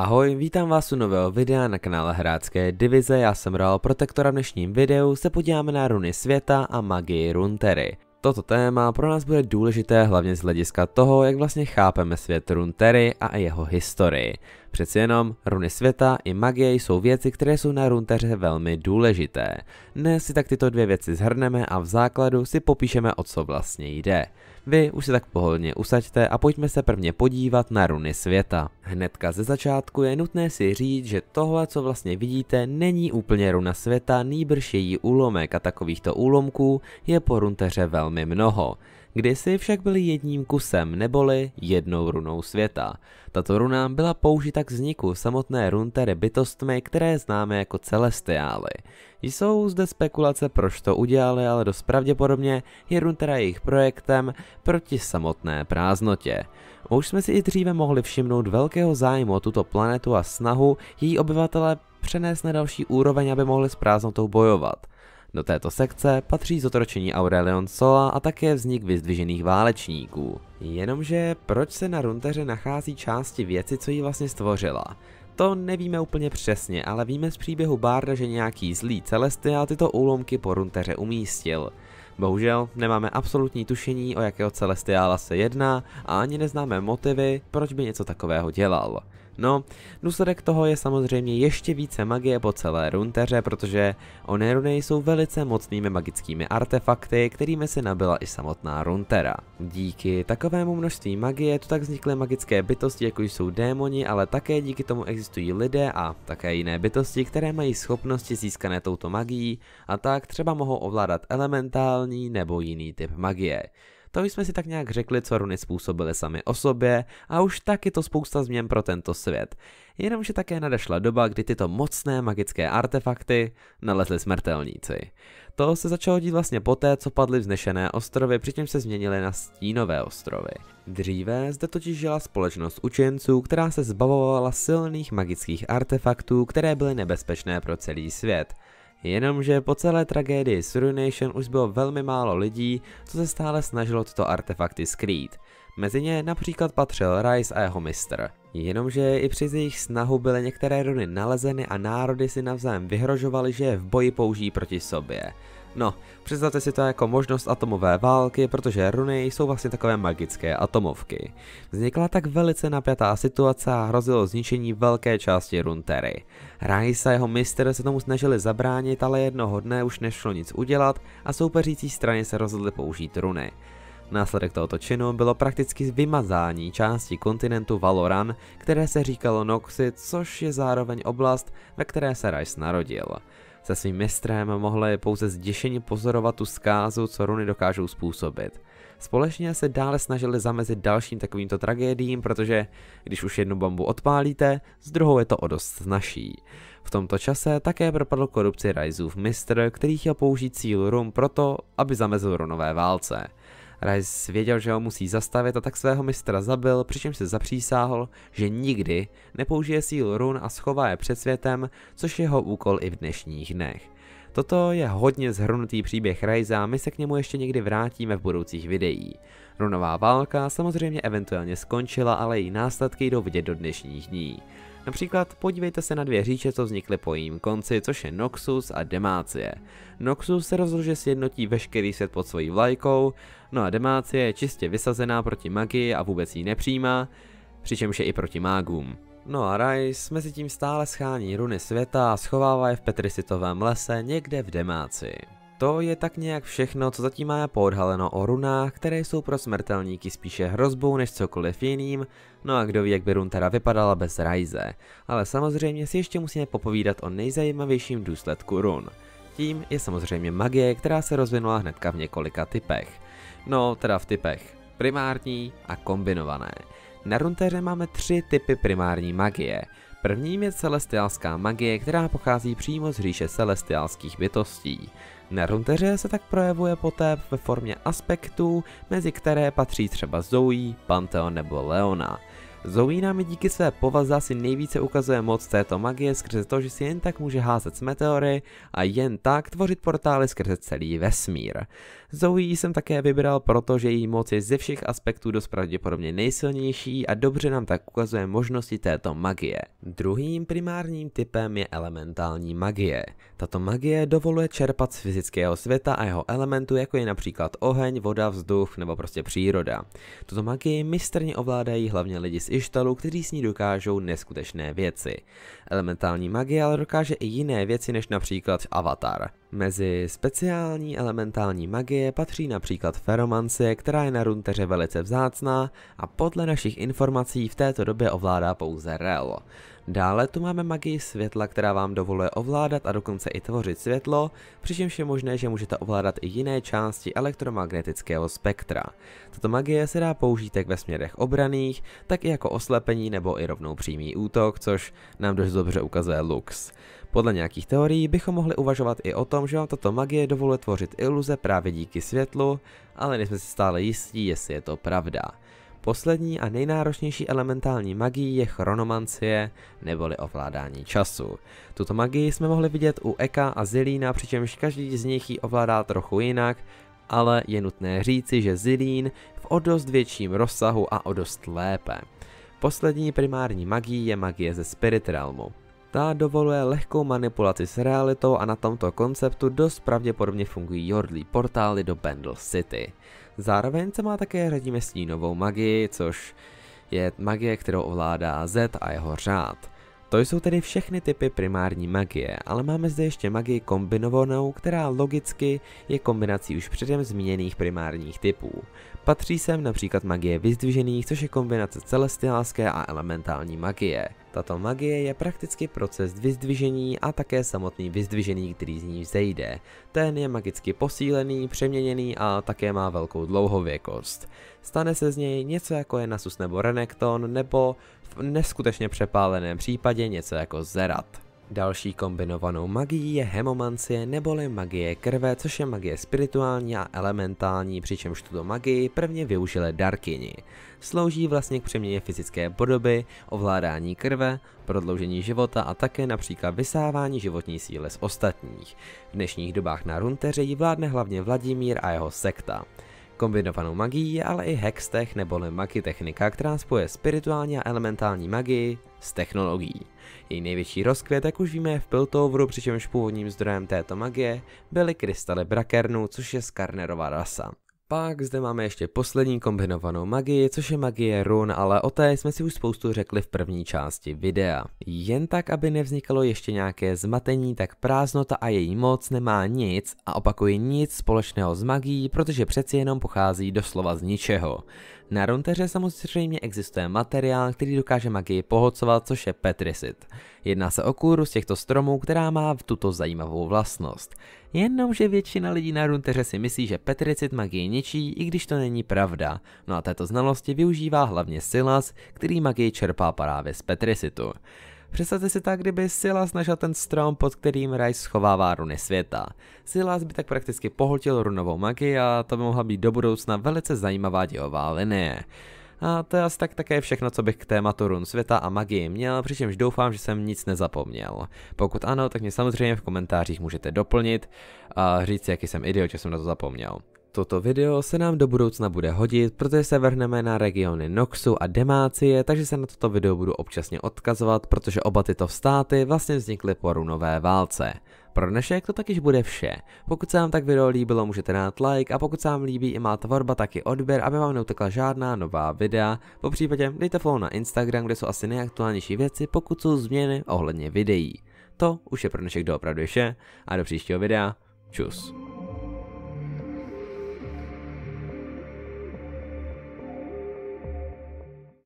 Ahoj, vítám vás u nového videa na kanále Hrácké divize, já jsem Real Protektor a v dnešním videu se podíváme na runy světa a magii Runtery. Toto téma pro nás bude důležité hlavně z hlediska toho, jak vlastně chápeme svět Runtery a jeho historii. Přeci jenom, runy světa i magie jsou věci, které jsou na runteře velmi důležité. Dnes si tak tyto dvě věci zhrneme a v základu si popíšeme o co vlastně jde. Vy už se tak pohodlně usaďte a pojďme se prvně podívat na runy světa. Hnedka ze začátku je nutné si říct, že tohle, co vlastně vidíte, není úplně runa světa, nýbrž její úlomek a takovýchto úlomků je po runteře velmi mnoho. Kdysi však byly jedním kusem, neboli jednou runou světa. Tato runa byla použita k vzniku samotné runtery bytostmi, které známe jako celestiály. Jsou zde spekulace, proč to udělali, ale dost pravděpodobně je runtera jejich projektem proti samotné prázdnotě. Už jsme si i dříve mohli všimnout velkého zájmu o tuto planetu a snahu její obyvatele přenést na další úroveň, aby mohli s prázdnotou bojovat. Do této sekce patří zotročení Aurelion Sola a také vznik vyzdvižených válečníků. Jenomže proč se na Runteře nachází části věci, co ji vlastně stvořila? To nevíme úplně přesně, ale víme z příběhu Barda, že nějaký zlý celestiál tyto úlomky po Runteře umístil. Bohužel nemáme absolutní tušení, o jakého celestiála se jedná a ani neznáme motivy, proč by něco takového dělal. No, důsledek toho je samozřejmě ještě více magie po celé runteře, protože oné runy jsou velice mocnými magickými artefakty, kterými se nabila i samotná runtera. Díky takovému množství magie tu tak vznikly magické bytosti, jako jsou démoni, ale také díky tomu existují lidé a také jiné bytosti, které mají schopnosti získané touto magií a tak třeba mohou ovládat elementální nebo jiný typ magie. To už jsme si tak nějak řekli, co runy způsobily sami o sobě a už taky to spousta změn pro tento svět. Jenomže také nadešla doba, kdy tyto mocné magické artefakty nalezly smrtelníci. To se začalo dít vlastně poté, co padly vznešené ostrovy, přičem se změnily na stínové ostrovy. Dříve zde totiž žila společnost učenců, která se zbavovala silných magických artefaktů, které byly nebezpečné pro celý svět. Jenomže po celé tragédii *ruination* už bylo velmi málo lidí, co se stále snažilo tyto artefakty skrýt. Mezi ně například patřil Rice a jeho mistr. Jenomže i přes jejich snahu byly některé runy nalezeny a národy si navzájem vyhrožovaly, že je v boji použijí proti sobě. No, představte si to jako možnost atomové války, protože runy jsou vlastně takové magické atomovky. Vznikla tak velice napjatá situace a hrozilo zničení velké části Runtery. Rice a jeho mistr se tomu snažili zabránit, ale jednoho dne už nešlo nic udělat a soupeřící straně se rozhodli použít runy. Následek tohoto činu bylo prakticky vymazání části kontinentu Valoran, které se říkalo Noxy, což je zároveň oblast, ve které se Rice narodil se svým mistrem mohli pouze zděšeně pozorovat tu zkázu, co runy dokážou způsobit. Společně se dále snažili zamezit dalším takovýmto tragédiím, protože když už jednu bombu odpálíte, s druhou je to o dost snažší. V tomto čase také propadl korupci Rajzův mistr, který chtěl použít sílu Rum proto, aby zamezil runové válce. Rice věděl, že ho musí zastavit a tak svého mistra zabil, přičemž se zapřísáhl, že nikdy nepoužije síl run a schová je před světem, což jeho úkol i v dnešních dnech. Toto je hodně zhrnutý příběh Rajza a my se k němu ještě někdy vrátíme v budoucích videí. Runová válka samozřejmě eventuálně skončila, ale její následky jdou vidět do dnešních dní. Například podívejte se na dvě říče, co vznikly po jejím konci, což je Noxus a Demácie. Noxus se rozhodl, že sjednotí veškerý svět pod svojí vlajkou, no a Demácie je čistě vysazená proti magii a vůbec ji nepřijímá, přičemž je i proti mágům. No a Rice mezi tím stále schání runy světa a schovává je v Petrisitovém lese někde v Demácii. To je tak nějak všechno, co zatím máme poodhaleno o runách, které jsou pro smrtelníky spíše hrozbou než cokoliv jiným, no a kdo ví, jak by teda vypadala bez Raize. Ale samozřejmě si ještě musíme popovídat o nejzajímavějším důsledku run. Tím je samozřejmě magie, která se rozvinula hnedka v několika typech. No, teda v typech. Primární a kombinované. Na Runteře máme tři typy primární magie – Prvním je celestiálská magie, která pochází přímo z říše celestiálských bytostí. Na runteře se tak projevuje poté ve formě aspektů, mezi které patří třeba Zoe, Pantheon nebo Leona. Zouínámi díky své povaze asi nejvíce ukazuje moc této magie skrze to, že si jen tak může házet s meteory a jen tak tvořit portály skrze celý vesmír. Zoe jsem také vybral, protože její moc je ze všech aspektů dost pravděpodobně nejsilnější a dobře nám tak ukazuje možnosti této magie. Druhým primárním typem je elementální magie. Tato magie dovoluje čerpat z fyzického světa a jeho elementu, jako je například oheň, voda, vzduch nebo prostě příroda. Tuto magii mistrně ovládají hlavně lidi s Ištalu, kteří s ní dokážou neskutečné věci. Elementální magie ale dokáže i jiné věci než například Avatar. Mezi speciální elementální magie patří například feromancie, která je na Runteře velice vzácná a podle našich informací v této době ovládá pouze Rel. Dále tu máme magii světla, která vám dovoluje ovládat a dokonce i tvořit světlo, přičemž je možné, že můžete ovládat i jiné části elektromagnetického spektra. Tato magie se dá použít jak ve směrech obraných, tak i jako oslepení nebo i rovnou přímý útok, což nám dost dobře ukazuje Lux. Podle nějakých teorií bychom mohli uvažovat i o tom, tom, že vám tato magie dovoluje tvořit iluze právě díky světlu, ale nejsme si stále jistí, jestli je to pravda. Poslední a nejnáročnější elementální magií je chronomancie, neboli ovládání času. Tuto magii jsme mohli vidět u Eka a Zilína, přičemž každý z nich ji ovládá trochu jinak, ale je nutné říci, že Zilín v o dost větším rozsahu a o dost lépe. Poslední primární magií je magie ze Spirit Realmu. Ta dovoluje lehkou manipulaci s realitou a na tomto konceptu dost pravděpodobně fungují jordlí portály do Bendel City. Zároveň se má také radíme stínovou magii, což je magie, kterou ovládá Z a jeho řád. To jsou tedy všechny typy primární magie, ale máme zde ještě magii kombinovanou, která logicky je kombinací už předem zmíněných primárních typů. Patří sem například magie vyzdvižených, což je kombinace celestiálské a elementální magie. Tato magie je prakticky proces vyzdvižení a také samotný vyzdvižení, který z ní vzejde. Ten je magicky posílený, přeměněný a také má velkou dlouhověkost. Stane se z něj něco jako je Nasus nebo Renekton, nebo v neskutečně přepáleném případě něco jako Zerat. Další kombinovanou magií je hemomancie neboli magie krve, což je magie spirituální a elementální, přičemž tuto magii prvně využili Darkini. Slouží vlastně k přeměně fyzické podoby, ovládání krve, prodloužení života a také například vysávání životní síly z ostatních. V dnešních dobách na Runteře ji vládne hlavně Vladimír a jeho sekta. Kombinovanou magií je ale i hextech neboli magitechnika, která spoje spirituální a elementální magii, z technologií. Její největší rozkvět, jak už víme, je v Piltoveru, přičemž původním zdrojem této magie byly krystaly Brakernu, což je Skarnerová rasa. Pak zde máme ještě poslední kombinovanou magii, což je magie run, ale o té jsme si už spoustu řekli v první části videa. Jen tak, aby nevznikalo ještě nějaké zmatení, tak prázdnota a její moc nemá nic a opakuje nic společného s magií, protože přeci jenom pochází doslova z ničeho. Na Runteře samozřejmě existuje materiál, který dokáže magii pohocovat, což je Petrisit. Jedná se o kůru z těchto stromů, která má v tuto zajímavou vlastnost. Jenomže většina lidí na Runteře si myslí, že Petricit magii ničí, i když to není pravda. No a této znalosti využívá hlavně Silas, který magii čerpá právě z Petricitu. Představte si tak, kdyby Silas našel ten strom, pod kterým Rice schovává runy světa. Silas by tak prakticky pohltil runovou magii a to by mohla být do budoucna velice zajímavá dějová linie. A to je asi tak také všechno, co bych k tématu run světa a magii měl, přičemž doufám, že jsem nic nezapomněl. Pokud ano, tak mě samozřejmě v komentářích můžete doplnit a říct, jaký jsem idiot, že jsem na to zapomněl. Toto video se nám do budoucna bude hodit, protože se vrhneme na regiony Noxu a Demácie, takže se na toto video budu občasně odkazovat, protože oba tyto státy vlastně vznikly po runové válce. Pro dnešek to takyž bude vše. Pokud se vám tak video líbilo, můžete dát like a pokud se vám líbí i má tvorba, tak i odběr, aby vám neutekla žádná nová videa. Po případě dejte follow na Instagram, kde jsou asi nejaktuálnější věci, pokud jsou změny ohledně videí. To už je pro dnešek doopravdy vše a do příštího videa. Čus.